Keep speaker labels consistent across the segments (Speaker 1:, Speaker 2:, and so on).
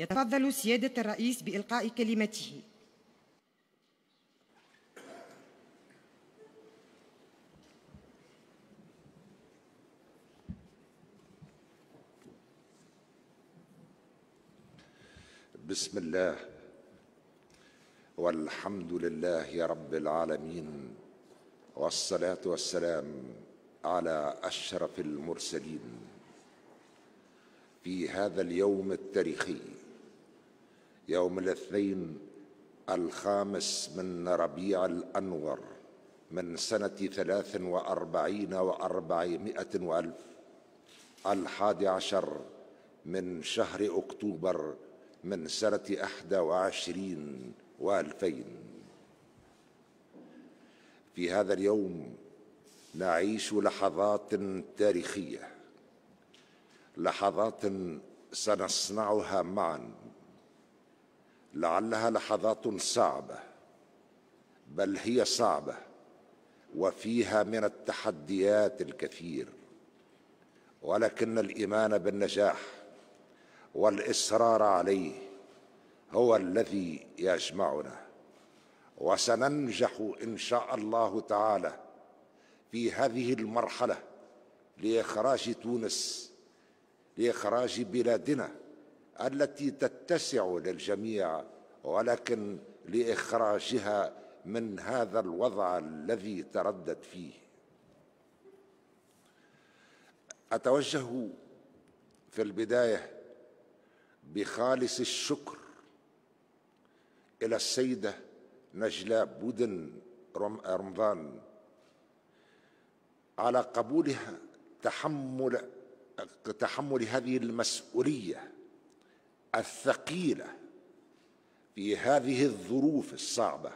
Speaker 1: يتفضل سيادة الرئيس بإلقاء كلمته
Speaker 2: بسم الله والحمد لله رب العالمين والصلاة والسلام على أشرف المرسلين في هذا اليوم التاريخي يوم الاثنين الخامس من ربيع الأنور من سنة ثلاث وأربعين وأربعمائة وألف الحادي عشر من شهر أكتوبر من سنة أحدى وعشرين وألفين في هذا اليوم نعيش لحظات تاريخية لحظات سنصنعها معاً لعلها لحظات صعبه بل هي صعبه وفيها من التحديات الكثير ولكن الايمان بالنجاح والاصرار عليه هو الذي يجمعنا وسننجح ان شاء الله تعالى في هذه المرحله لاخراج تونس لاخراج بلادنا التي تتسع للجميع ولكن لاخراجها من هذا الوضع الذي تردد فيه اتوجه في البدايه بخالص الشكر الى السيده نجلاء بودن رمضان على قبولها تحمل تحمل هذه المسؤوليه الثقيله في هذه الظروف الصعبه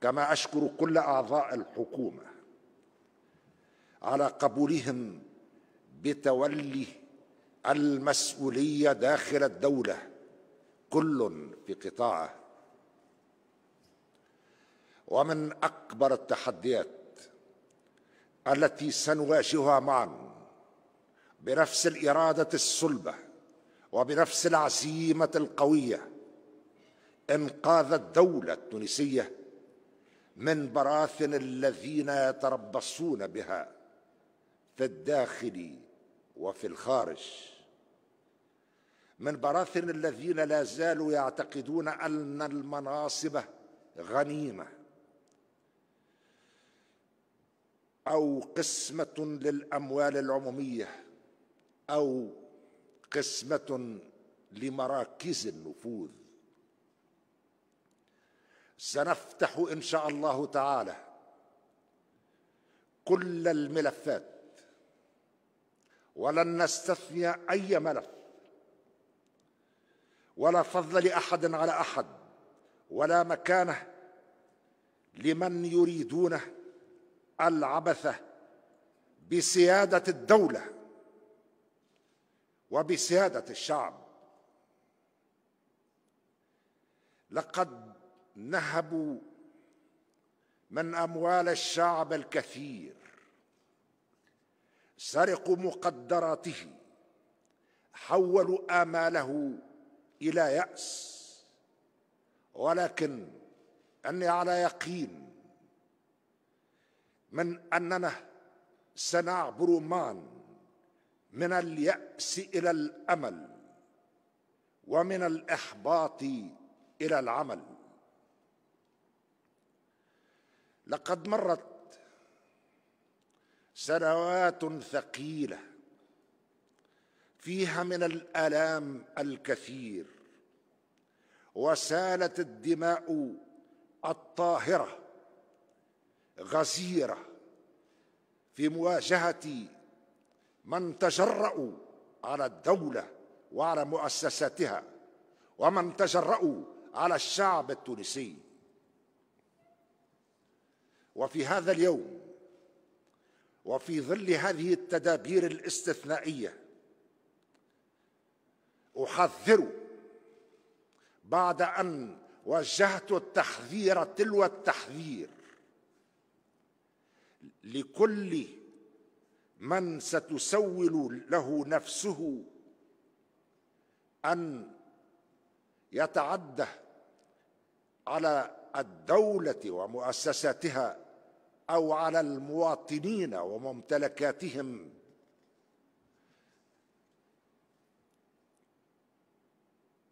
Speaker 2: كما اشكر كل اعضاء الحكومه على قبولهم بتولي المسؤوليه داخل الدوله كل في قطاعه ومن اكبر التحديات التي سنواجهها معا بنفس الاراده الصلبه وبنفس العزيمة القوية انقاذت الدولة التونسية من براثن الذين يتربصون بها في الداخل وفي الخارج من براثن الذين لا زالوا يعتقدون ان المناصب غنيمه او قسمه للاموال العموميه او قسمه لمراكز النفوذ سنفتح ان شاء الله تعالى كل الملفات ولن نستثني اي ملف ولا فضل لاحد على احد ولا مكانه لمن يريدون العبثه بسياده الدوله وبسياده الشعب لقد نهبوا من اموال الشعب الكثير سرقوا مقدراته حولوا اماله الى ياس ولكن اني على يقين من اننا سنعبر معا من الياس الى الامل ومن الاحباط الى العمل لقد مرت سنوات ثقيله فيها من الالام الكثير وسالت الدماء الطاهره غزيره في مواجهه من تجرأوا على الدولة وعلى مؤسساتها ومن تجرأوا على الشعب التونسي وفي هذا اليوم وفي ظل هذه التدابير الاستثنائية أحذر بعد أن وجهت التحذير تلو التحذير لكل من ستسول له نفسه ان يتعدى على الدوله ومؤسساتها او على المواطنين وممتلكاتهم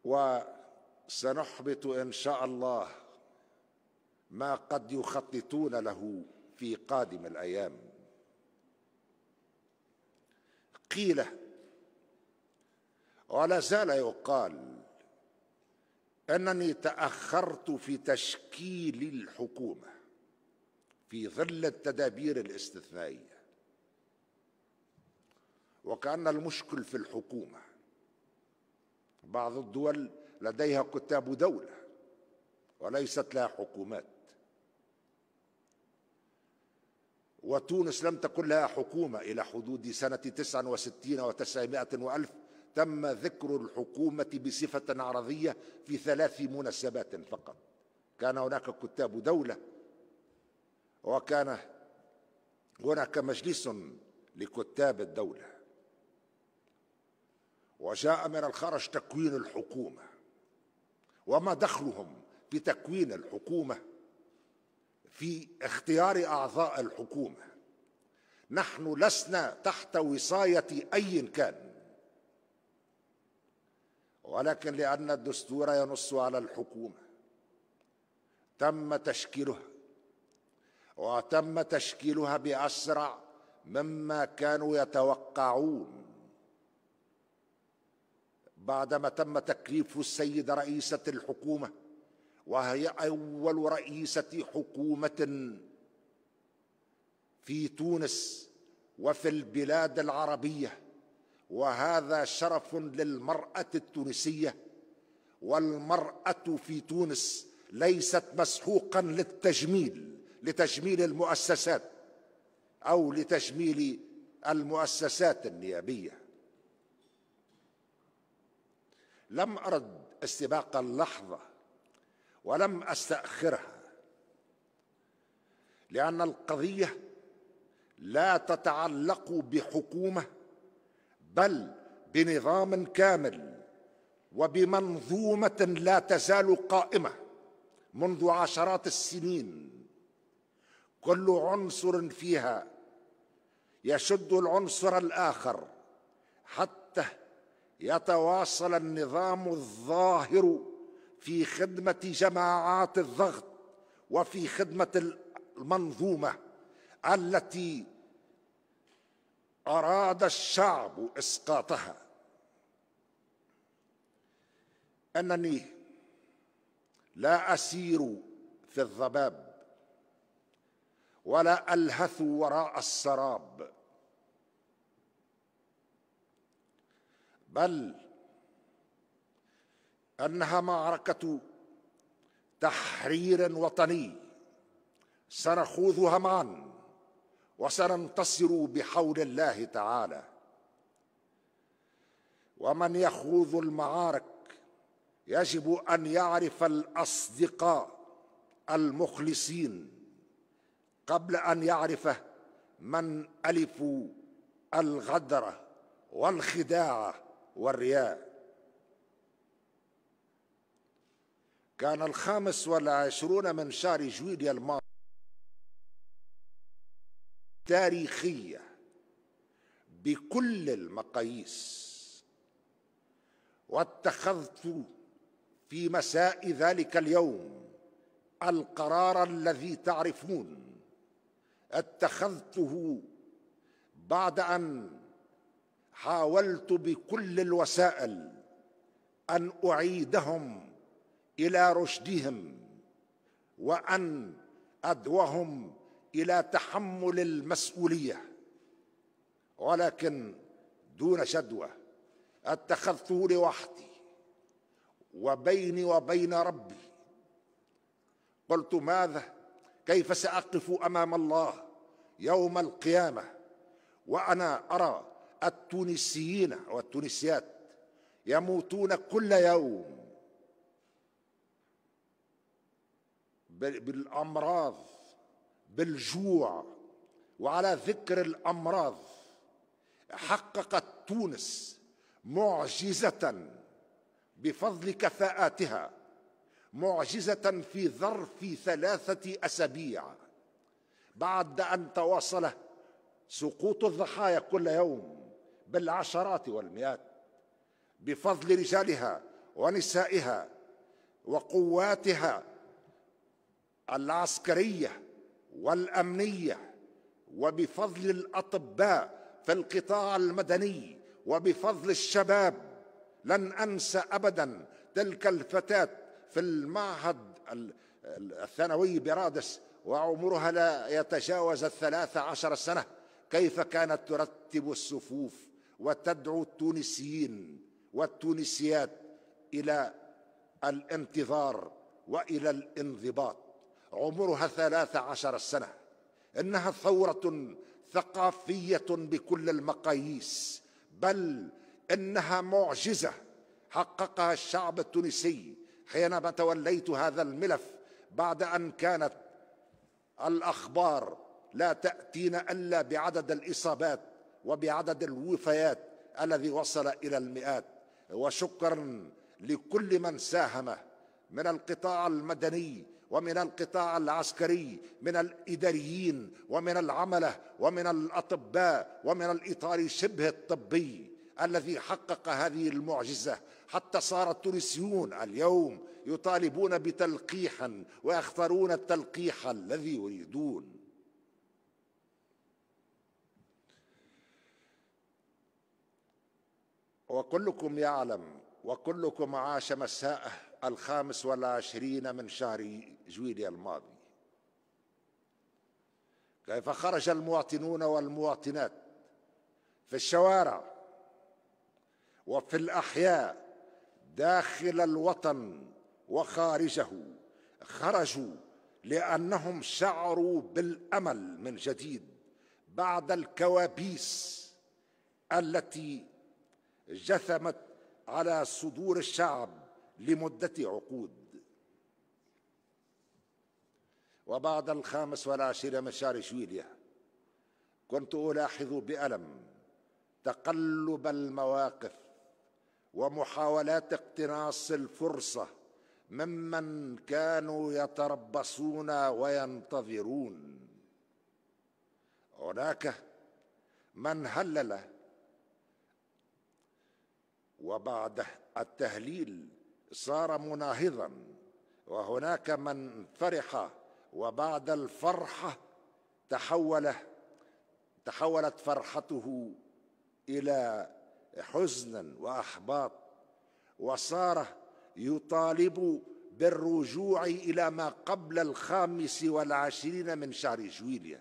Speaker 2: وسنحبط ان شاء الله ما قد يخططون له في قادم الايام قيل ولا زال يقال انني تاخرت في تشكيل الحكومه في ظل التدابير الاستثنائيه وكان المشكل في الحكومه بعض الدول لديها كتاب دوله وليست لها حكومات وتونس لم تكن لها حكومة إلى حدود سنة 69 وتسعمائة وألف تم ذكر الحكومة بصفة عرضية في ثلاث مناسبات فقط كان هناك كتاب دولة وكان هناك مجلس لكتاب الدولة وجاء من الخرج تكوين الحكومة وما دخلهم في تكوين الحكومة في اختيار اعضاء الحكومه نحن لسنا تحت وصايه اي كان ولكن لان الدستور ينص على الحكومه تم تشكيلها وتم تشكيلها باسرع مما كانوا يتوقعون بعدما تم تكليف السيد رئيسه الحكومه وهي أول رئيسة حكومة في تونس وفي البلاد العربية وهذا شرف للمرأة التونسية والمرأة في تونس ليست مسحوقا للتجميل لتجميل المؤسسات أو لتجميل المؤسسات النيابية لم أرد استباق اللحظة ولم استاخرها لان القضيه لا تتعلق بحكومه بل بنظام كامل وبمنظومه لا تزال قائمه منذ عشرات السنين كل عنصر فيها يشد العنصر الاخر حتى يتواصل النظام الظاهر في خدمة جماعات الضغط وفي خدمة المنظومة التي أراد الشعب إسقاطها أنني لا أسير في الضباب ولا ألهث وراء السراب بل انها معركه تحرير وطني سنخوضها معا وسننتصر بحول الله تعالى ومن يخوض المعارك يجب ان يعرف الاصدقاء المخلصين قبل ان يعرف من الفوا الغدر والخداع والرياء كان الخامس والعشرون من شهر جويليا الماضي تاريخية بكل المقاييس واتخذت في مساء ذلك اليوم القرار الذي تعرفون اتخذته بعد أن حاولت بكل الوسائل أن أعيدهم الى رشدهم وان ادوهم الى تحمل المسؤوليه ولكن دون شدوى اتخذته لوحدي وبيني وبين ربي قلت ماذا كيف ساقف امام الله يوم القيامه وانا ارى التونسيين والتونسيات يموتون كل يوم بالامراض بالجوع وعلى ذكر الامراض حققت تونس معجزه بفضل كفاءاتها معجزه في ظرف ثلاثه اسابيع بعد ان تواصل سقوط الضحايا كل يوم بالعشرات والمئات بفضل رجالها ونسائها وقواتها العسكريه والامنيه وبفضل الاطباء في القطاع المدني وبفضل الشباب لن انسى ابدا تلك الفتاه في المعهد الثانوي برادس وعمرها لا يتجاوز الثلاث عشر سنه كيف كانت ترتب الصفوف وتدعو التونسيين والتونسيات الى الانتظار والى الانضباط عمرها ثلاث عشر سنة إنها ثورة ثقافية بكل المقاييس بل إنها معجزة حققها الشعب التونسي حينما توليت هذا الملف بعد أن كانت الأخبار لا تأتينا إلا بعدد الإصابات وبعدد الوفيات الذي وصل إلى المئات وشكرا لكل من ساهم من القطاع المدني ومن القطاع العسكري من الإداريين ومن العملة ومن الأطباء ومن الإطار شبه الطبي الذي حقق هذه المعجزة حتى صار التونسيون اليوم يطالبون بتلقيحا ويختارون التلقيح الذي يريدون وكلكم يعلم وكلكم عاش مساءه الخامس والعشرين من شهر جويلي الماضي كيف خرج المواطنون والمواطنات في الشوارع وفي الأحياء داخل الوطن وخارجه خرجوا لأنهم شعروا بالأمل من جديد بعد الكوابيس التي جثمت على صدور الشعب لمدة عقود وبعد الخامس والعشرين من شهر جويليا كنت ألاحظ بألم تقلب المواقف ومحاولات اقتناص الفرصة ممن كانوا يتربصون وينتظرون هناك من هلل وبعد التهليل صار مناهضا وهناك من فرح وبعد الفرحة تحول تحولت فرحته إلى حزن وإحباط وصار يطالب بالرجوع إلى ما قبل الخامس والعشرين من شهر جويليا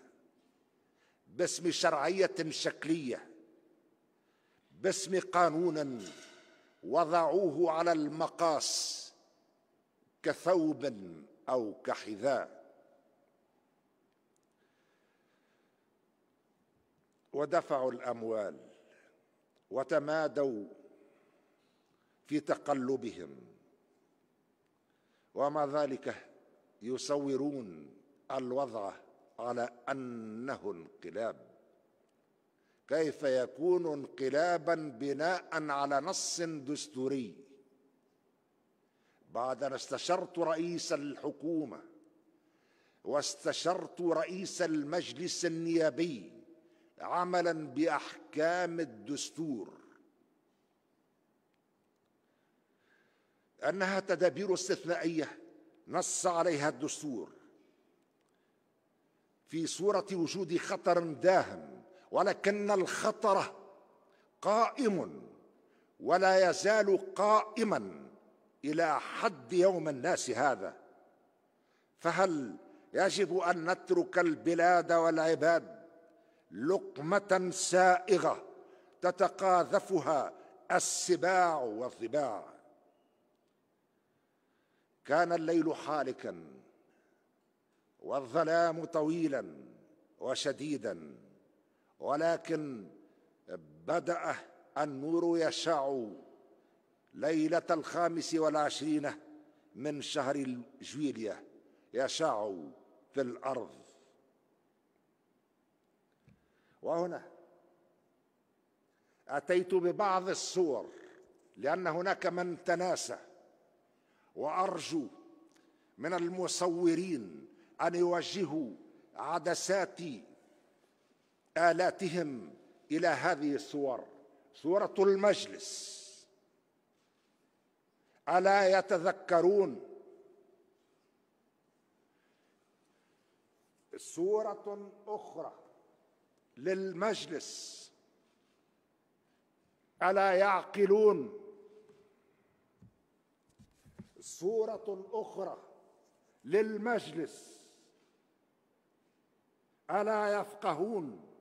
Speaker 2: باسم شرعية شكلية باسم قانون وضعوه على المقاس كثوب او كحذاء ودفعوا الاموال وتمادوا في تقلبهم ومع ذلك يصورون الوضع على انه انقلاب كيف يكون انقلابا بناء على نص دستوري بعد ان استشرت رئيس الحكومه واستشرت رئيس المجلس النيابي عملا باحكام الدستور انها تدابير استثنائيه نص عليها الدستور في صوره وجود خطر داهم ولكن الخطر قائم ولا يزال قائما الى حد يوم الناس هذا فهل يجب ان نترك البلاد والعباد لقمه سائغه تتقاذفها السباع والضباع كان الليل حالكا والظلام طويلا وشديدا ولكن بدأ النور يشع ليلة الخامس والعشرين من شهر جويلية يشع في الأرض وهنا أتيت ببعض الصور لأن هناك من تناسى وأرجو من المصورين أن يوجهوا عدساتي آلاتهم إلى هذه الصور صورة المجلس ألا يتذكرون صورة أخرى للمجلس ألا يعقلون صورة أخرى للمجلس ألا يفقهون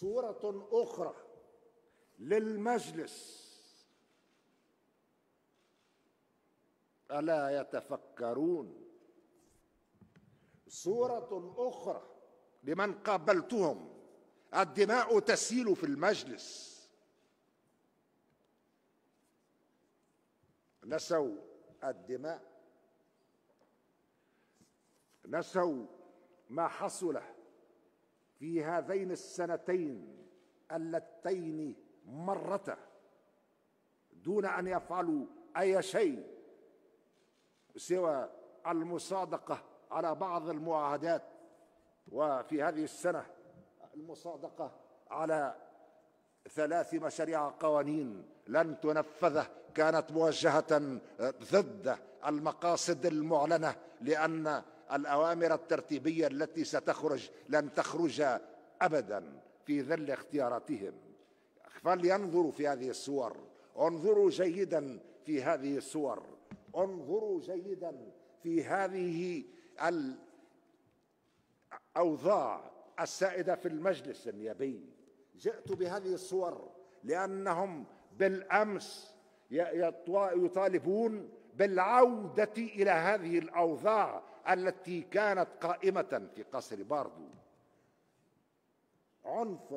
Speaker 2: صورة أخرى للمجلس ألا يتفكرون صورة أخرى لمن قابلتهم الدماء تسيل في المجلس نسوا الدماء نسوا ما حصل في هذين السنتين اللتين مرتا دون ان يفعلوا اي شيء سوى المصادقه على بعض المعاهدات وفي هذه السنه المصادقه على ثلاث مشاريع قوانين لن تنفذ كانت موجهه ضد المقاصد المعلنه لان الأوامر الترتيبية التي ستخرج لن تخرج أبدا في ظل اختياراتهم فلينظروا في هذه الصور انظروا جيدا في هذه الصور انظروا جيدا في هذه الأوضاع السائدة في المجلس النيابي جئت بهذه الصور لأنهم بالأمس يطالبون بالعودة إلى هذه الأوضاع التي كانت قائمة في قصر باردو عنف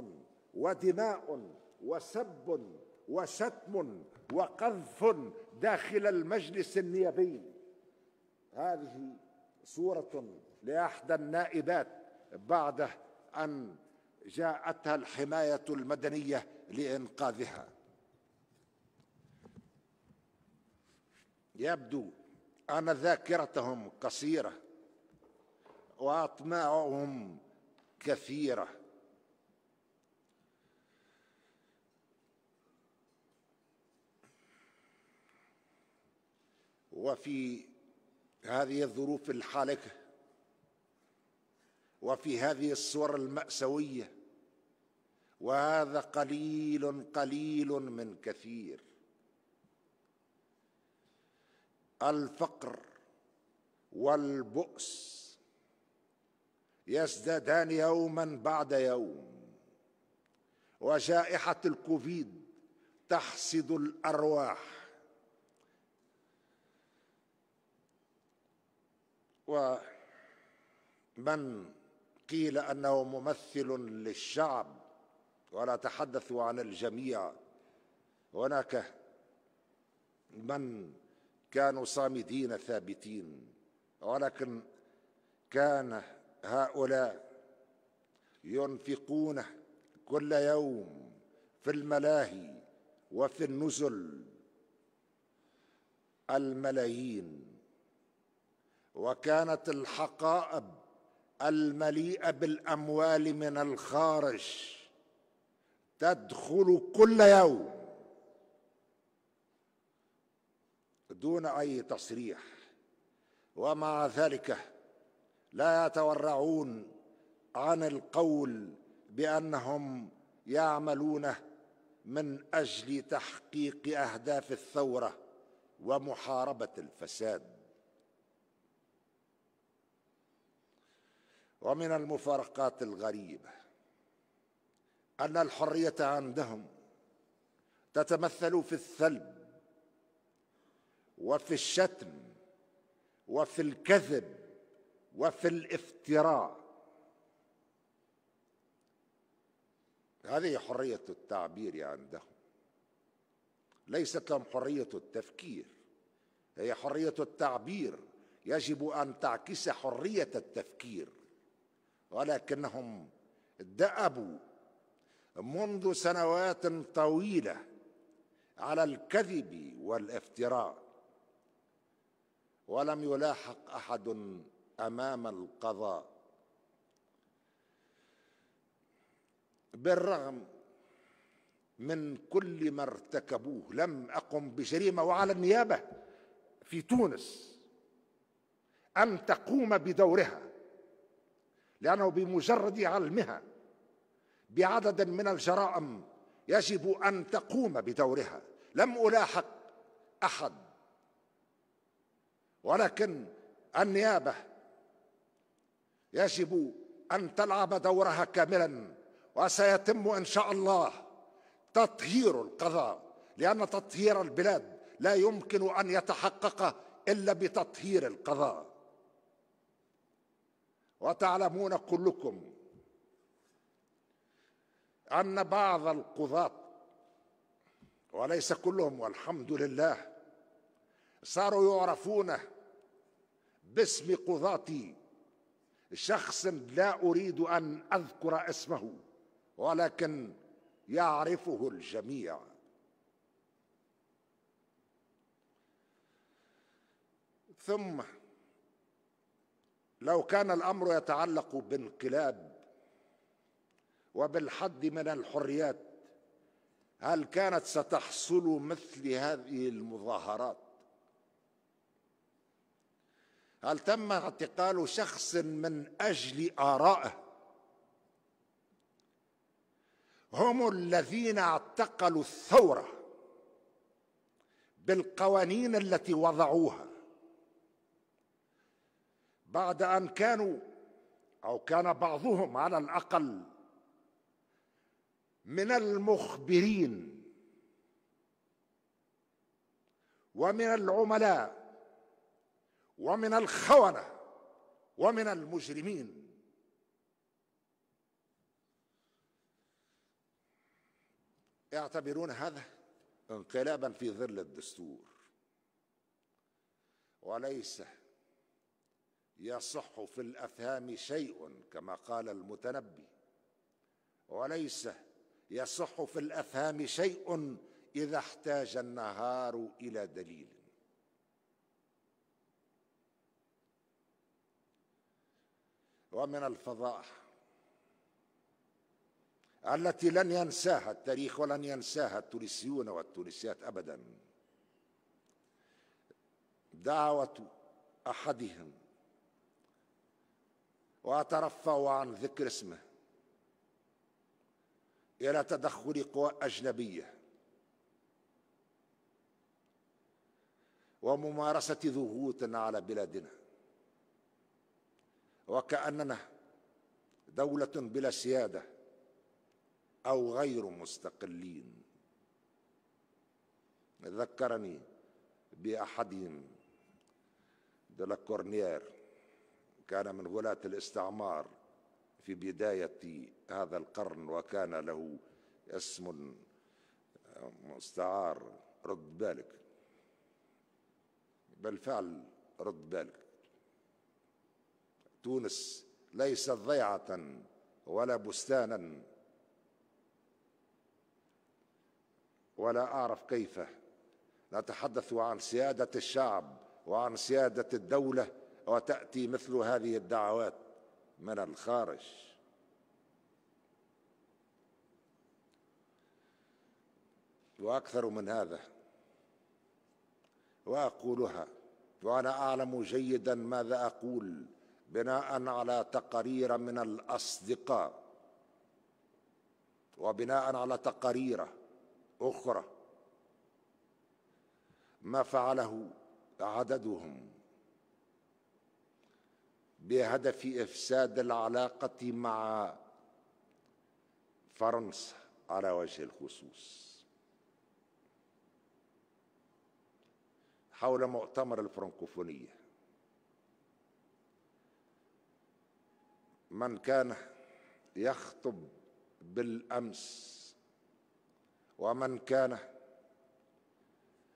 Speaker 2: ودماء وسب وشتم وقذف داخل المجلس النيابي هذه صورة لإحدى النائبات بعد أن جاءتها الحماية المدنية لإنقاذها يبدو أن ذاكرتهم قصيرة وأطماعهم كثيرة وفي هذه الظروف الحالكة وفي هذه الصور المأساوية وهذا قليل قليل من كثير الفقر والبؤس يزدادان يوما بعد يوم وجائحه الكوفيد تحصد الارواح ومن قيل انه ممثل للشعب ولا تحدثوا عن الجميع هناك من كانوا صامدين ثابتين ولكن كان هؤلاء ينفقون كل يوم في الملاهي وفي النزل الملايين وكانت الحقائب المليئه بالاموال من الخارج تدخل كل يوم دون اي تصريح ومع ذلك لا يتورعون عن القول بانهم يعملون من اجل تحقيق اهداف الثوره ومحاربه الفساد ومن المفارقات الغريبه ان الحريه عندهم تتمثل في الثلب وفي الشتم وفي الكذب وفي الافتراء هذه حريه التعبير عندهم ليست لهم حريه التفكير هي حريه التعبير يجب ان تعكس حريه التفكير ولكنهم دأبوا منذ سنوات طويله على الكذب والافتراء ولم يلاحق احد امام القضاء بالرغم من كل ما ارتكبوه لم اقم بجريمه وعلى النيابه في تونس ان تقوم بدورها لانه بمجرد علمها بعدد من الجرائم يجب ان تقوم بدورها لم الاحق احد ولكن النيابه يجب ان تلعب دورها كاملا وسيتم ان شاء الله تطهير القضاء لان تطهير البلاد لا يمكن ان يتحقق الا بتطهير القضاء وتعلمون كلكم ان بعض القضاه وليس كلهم والحمد لله صاروا يعرفون باسم قضاتي شخص لا أريد أن أذكر اسمه ولكن يعرفه الجميع ثم لو كان الأمر يتعلق بانقلاب وبالحد من الحريات هل كانت ستحصل مثل هذه المظاهرات هل تم اعتقال شخص من اجل ارائه هم الذين اعتقلوا الثوره بالقوانين التي وضعوها بعد ان كانوا او كان بعضهم على الاقل من المخبرين ومن العملاء ومن الخونه ومن المجرمين يعتبرون هذا انقلابا في ظل الدستور وليس يصح في الأفهام شيء كما قال المتنبي وليس يصح في الأفهام شيء اذا احتاج النهار الى دليل ومن الفضائح التي لن ينساها التاريخ ولن ينساها التونسيون والتونسيات ابدا دعوه احدهم واترفع عن ذكر اسمه الى تدخل قوى اجنبيه وممارسه ضغوط على بلادنا وكأننا دولة بلا سيادة أو غير مستقلين ذكرني بأحدهم دولا كورنيير كان من غلاة الاستعمار في بداية هذا القرن وكان له اسم مستعار رد بالك بالفعل رد بالك تونس ليست ضيعة ولا بستانا ولا أعرف كيف نتحدث عن سيادة الشعب وعن سيادة الدولة وتأتي مثل هذه الدعوات من الخارج واكثر من هذا واقولها وانا اعلم جيدا ماذا اقول بناء على تقارير من الاصدقاء وبناء على تقارير اخرى ما فعله عددهم بهدف افساد العلاقه مع فرنسا على وجه الخصوص حول مؤتمر الفرنكوفونيه من كان يخطب بالامس ومن كان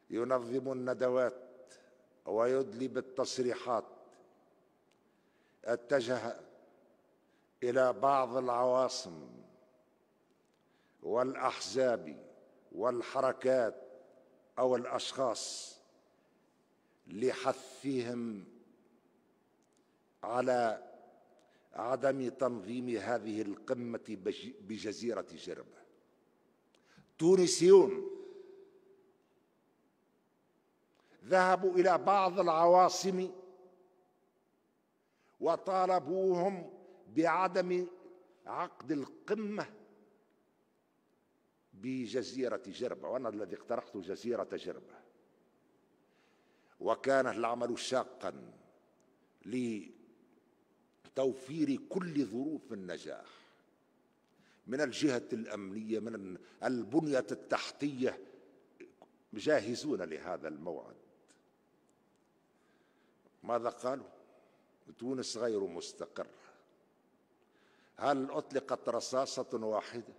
Speaker 2: ينظم الندوات ويدلي بالتصريحات اتجه الى بعض العواصم والاحزاب والحركات او الاشخاص لحثهم على عدم تنظيم هذه القمة بجزيرة جربة تونسيون ذهبوا إلى بعض العواصم وطالبوهم بعدم عقد القمة بجزيرة جربة وأنا الذي اقترحت جزيرة جربة وكان العمل شاقا لي توفير كل ظروف النجاح من الجهة الأمنية من البنية التحتية جاهزون لهذا الموعد ماذا قالوا تونس غير مستقرة هل أطلقت رصاصة واحدة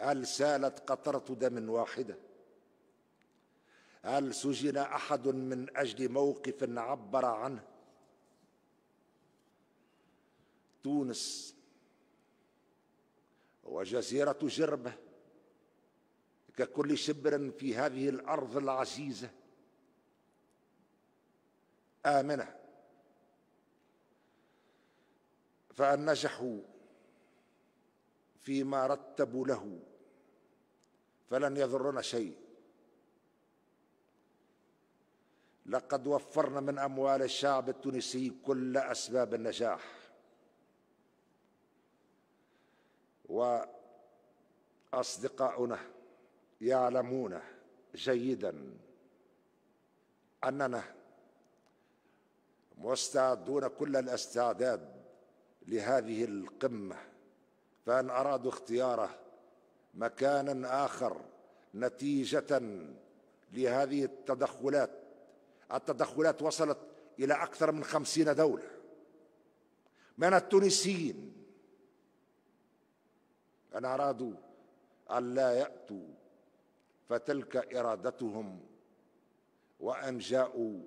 Speaker 2: هل سالت قطرة دم واحدة هل سجن أحد من أجل موقف عبر عنه تونس وجزيرة جربة ككل شبر في هذه الأرض العزيزة آمنة فأن نجحوا فيما رتبوا له فلن يضرنا شيء لقد وفرنا من أموال الشعب التونسي كل أسباب النجاح واصدقاؤنا يعلمون جيدا اننا مستعدون كل الاستعداد لهذه القمه فان ارادوا اختياره مكانا اخر نتيجه لهذه التدخلات التدخلات وصلت إلى أكثر من خمسين دولة من التونسيين أن أرادوا أن لا يأتوا فتلك إرادتهم وأن جاءوا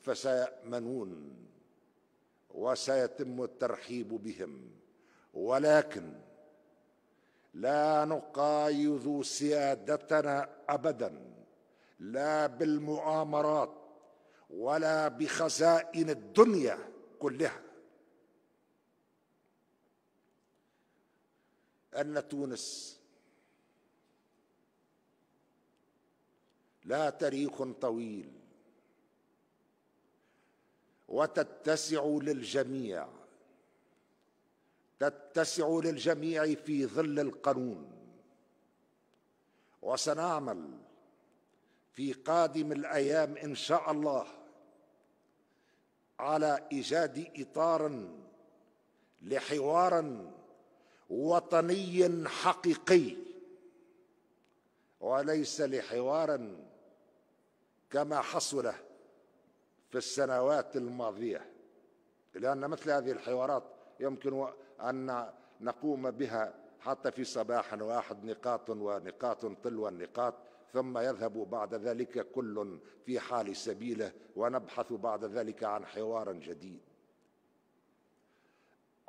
Speaker 2: فسيأمنون وسيتم الترحيب بهم ولكن لا نقايض سيادتنا أبدا لا بالمؤامرات ولا بخزائن الدنيا كلها أن تونس لها تاريخ طويل وتتسع للجميع تتسع للجميع في ظل القانون وسنعمل في قادم الايام ان شاء الله على ايجاد اطار لحوار وطني حقيقي وليس لحوار كما حصل في السنوات الماضيه لان مثل هذه الحوارات يمكن ان نقوم بها حتى في صباح واحد نقاط ونقاط تلو النقاط ثم يذهب بعد ذلك كل في حال سبيله ونبحث بعد ذلك عن حوار جديد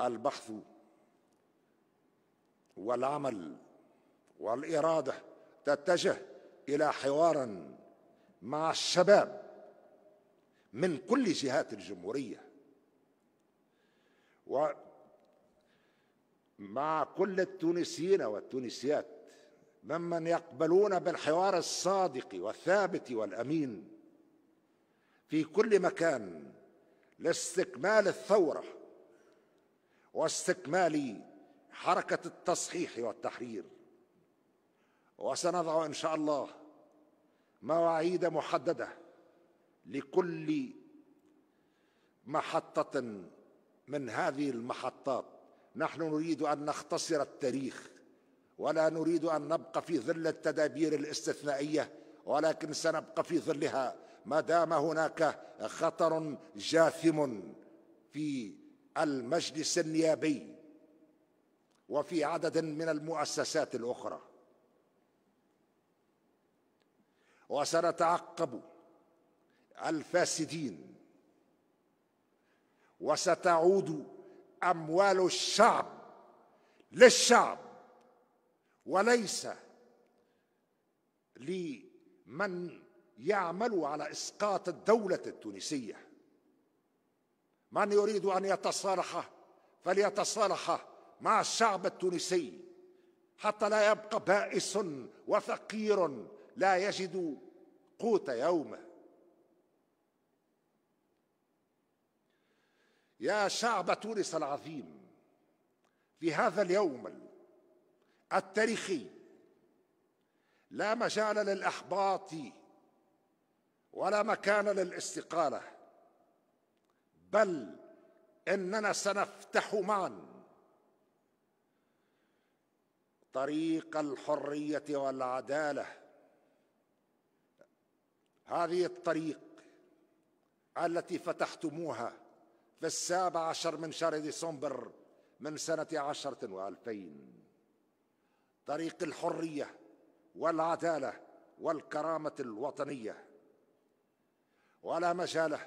Speaker 2: البحث والعمل والاراده تتجه الى حوار مع الشباب من كل جهات الجمهوريه ومع كل التونسيين والتونسيات ممن يقبلون بالحوار الصادق والثابت والامين في كل مكان لاستكمال الثوره واستكمال حركة التصحيح والتحرير وسنضع إن شاء الله مواعيد محددة لكل محطة من هذه المحطات نحن نريد أن نختصر التاريخ ولا نريد أن نبقى في ظل التدابير الاستثنائية ولكن سنبقى في ظلها ما دام هناك خطر جاثم في المجلس النيابي وفي عدد من المؤسسات الاخرى وسنتعقب الفاسدين وستعود اموال الشعب للشعب وليس لمن يعمل على اسقاط الدوله التونسيه من يريد ان يتصالح فليتصالح مع الشعب التونسي حتى لا يبقى بائس وفقير لا يجد قوت يومه يا شعب تونس العظيم في هذا اليوم التاريخي لا مجال للاحباط ولا مكان للاستقاله بل اننا سنفتح معا طريق الحريه والعداله هذه الطريق التي فتحتموها في السابع عشر من شهر ديسمبر من سنة عشرة وألفين طريق الحرية والعدالة والكرامة الوطنية ولا مجال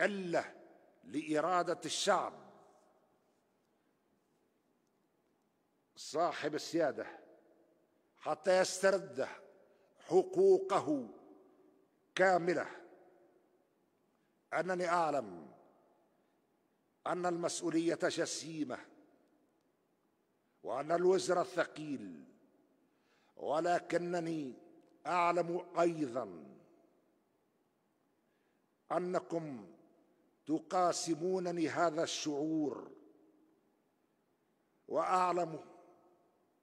Speaker 2: إلا لإرادة الشعب صاحب السيادة حتى يسترد حقوقه كاملة أنني أعلم أن المسؤولية جسيمة وأن الوزر ثقيل ولكنني أعلم أيضا أنكم تقاسمونني هذا الشعور وأعلم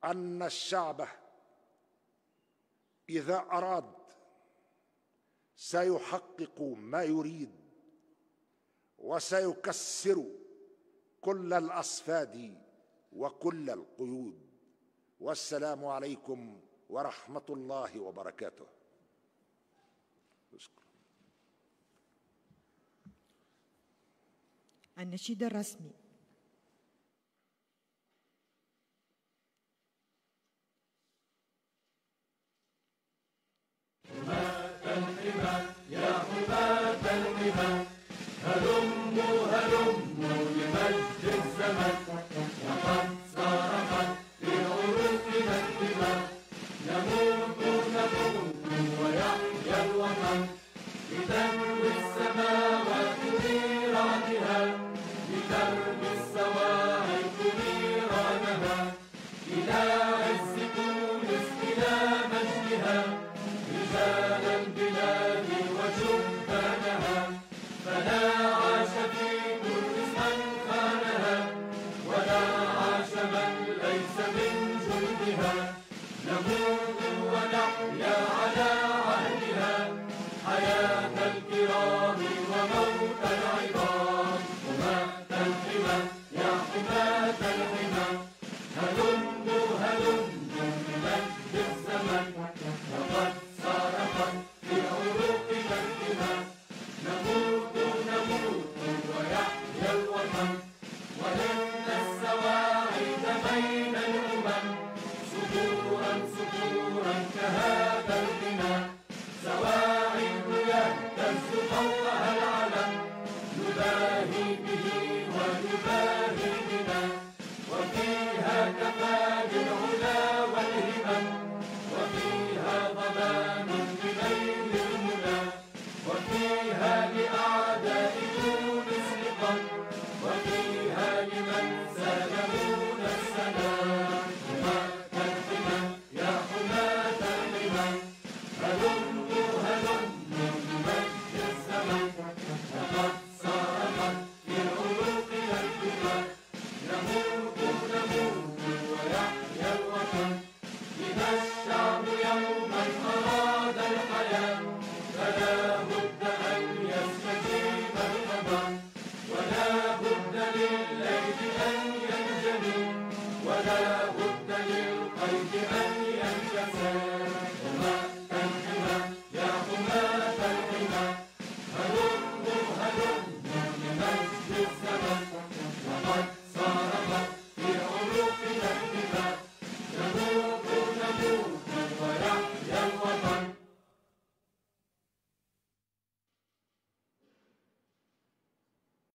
Speaker 2: ان الشعب اذا اراد سيحقق ما يريد وسيكسر كل الاصفاد وكل القيود والسلام عليكم ورحمه الله وبركاته
Speaker 1: النشيد الرسمي يا حماة الحمى هلموا هلموا لمجد الزمن لقد